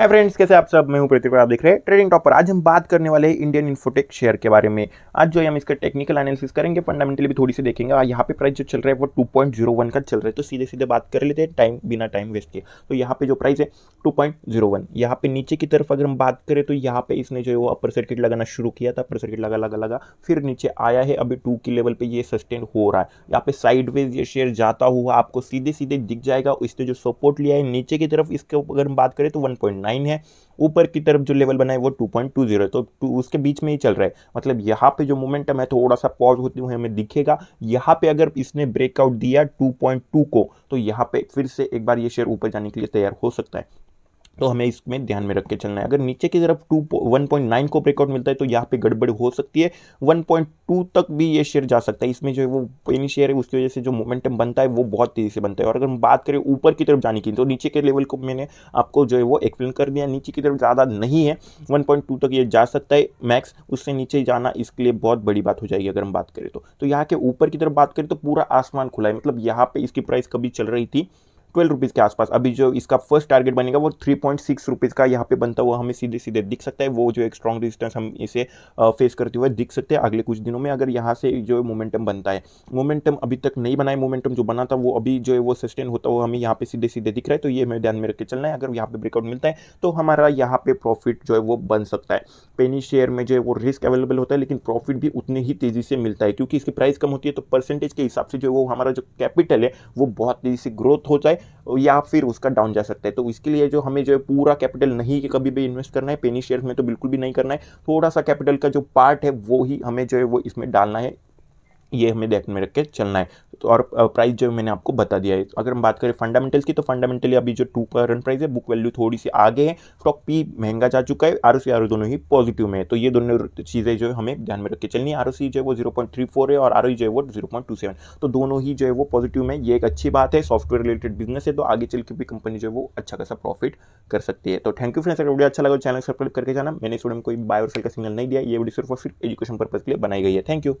hi friends कैसे आप सब मैं हूं प्रतिक आप देख रहे हैं ट्रेडिंग टॉप पर आज हम बात करने वाले हैं इंडियन इन्फोटेक शेयर के बारे में आज जो है हम इसका टेक्निकल एनालिसिस करेंगे फंडामेंटली भी थोड़ी सी देखेंगे और यहाँ पे प्राइस जो चल रहा है वो 2.01 का चल रहा है तो सीधे सीधे बात कर लेते हैं टाइम बिना टाइम वेस्ट किए तो यहाँ पे जो प्राइस है टू पॉइंट पे नीचे की तरफ अगर हम बात करें तो यहाँ पे इसने जो है वो अपर सर्किट लगाना शुरू किया था अपर सर्किट लगा लगा लगा फिर नीचे आया है अभी टू के लेवल पर ये सस्टेन हो रहा है यहाँ पे साइडवेज ये शेयर जाता हुआ आपको सीधे सीधे दिख जाएगा इसने जो सपोर्ट लिया है नीचे की तरफ इसके अगर हम बात करें तो वन नाइन है ऊपर की तरफ जो लेवल बना है वो टू है तो टू उसके बीच में ही चल रहा है मतलब यहाँ पे जो मोमेंटम है थोड़ा सा पॉज होते हुए हमें दिखेगा यहाँ पे अगर इसने ब्रेकआउट दिया टू को तो यहाँ पे फिर से एक बार ये शेयर ऊपर जाने के लिए तैयार हो सकता है तो हमें इसमें ध्यान में रख के चलना है अगर नीचे की तरफ टू वन पॉइंट नाइन को ब्रेकआउट मिलता है तो यहाँ पे गड़बड़ हो सकती है वन तक भी ये शेयर जा सकता है इसमें जो है वो पेनी शेयर है उसकी वजह से जो मोमेंटम बनता है वो बहुत तेज़ी से बनता है और अगर हम बात करें ऊपर की तरफ जाने की तो नीचे के लेवल को मैंने आपको जो है वो एक्सप्लेन कर दिया नीचे की तरफ ज़्यादा नहीं है वन पॉइंट टू तक ये जा सकता है मैक्स उससे नीचे जाना इसके लिए बहुत बड़ी बात हो जाएगी अगर हम बात करें तो, तो यहाँ के ऊपर की तरफ बात करें तो पूरा आसमान खुला है मतलब यहाँ पर इसकी प्राइस कभी चल रही थी ट्वेल्व रुपीज़ के आसपास अभी जो इसका फर्स्ट टारगेट बनेगा वो थ्री पॉइंट सिक्स रुपीज़ का यहाँ पे बनता हुआ हमें सीधे सीधे दिख सकता है वो जो एक स्ट्रॉन्ग रेजिस्टेंस हम इसे फेस करते हुए दिख सकते हैं अगले कुछ दिनों में अगर यहाँ से जो मोमेंटम बनता है मोमेंटम अभी तक नहीं बनाए मोमेंटम जो बना था वो अभी जो है वो सस्टेन होता हुआ हमें यहाँ पे सीधे सीधे दिख रहा है तो ये हमें ध्यान में रख के चलना है अगर यहाँ पर ब्रेकआउट मिलता है तो हमारा यहाँ पे प्रॉफिट जो है वो बन सकता है पेनी शेयर में जो है वो रिस्क अवेलेबल होता है लेकिन प्रॉफिट भी उतनी ही तेज़ी से मिलता है क्योंकि इसकी प्राइस कम होती है तो परसेंटेज के हिसाब से जो है वो हमारा जो कैपिटल है वो बहुत तेज़ी से ग्रोथ होता है या फिर उसका डाउन जा सकता है तो इसके लिए जो हमें जो है पूरा कैपिटल नहीं कि कभी भी इन्वेस्ट करना है पेनी शेयर में तो बिल्कुल भी नहीं करना है थोड़ा सा कैपिटल का जो पार्ट है वो ही हमें जो है वो इसमें डालना है ये हमें ध्यान में रख के चलना है तो और प्राइस जो मैंने आपको बता दिया है अगर हम बात करें फंडामेंटल्स की तो फंडामेंटली अभी जो टू पर रन प्राइस है बुक वैल्यू थोड़ी सी आगे है स्टॉक पी महंगा जा चुका है आर ओ दोनों ही पॉजिटिव में है तो ये दोनों चीज़ें जो है हमें ध्यान में रख के चलनी आर जो है वो जीरो है और आर e जो है वो जीरो तो दोनों ही जो है वो पॉजिटिव में ये एक अच्छी बात है सॉफ्टवेयर रिलेटेड बिजनेस है तो आगे चल के भी कंपनी जो है वो अच्छा खासा प्रॉफिट कर सकती है तो थैंक यू फ्रेंड्स अगर वीडियो अच्छा लगा चैनल सब्सक्राइब करके जाना मैंने स्टूडेंट कोई बाय और सेल का सिग्नल नहीं दिया ये वीडियो सिर्फ और सिर्फ एजुकेशन पर्पज के लिए बनाई गई है थैंक यू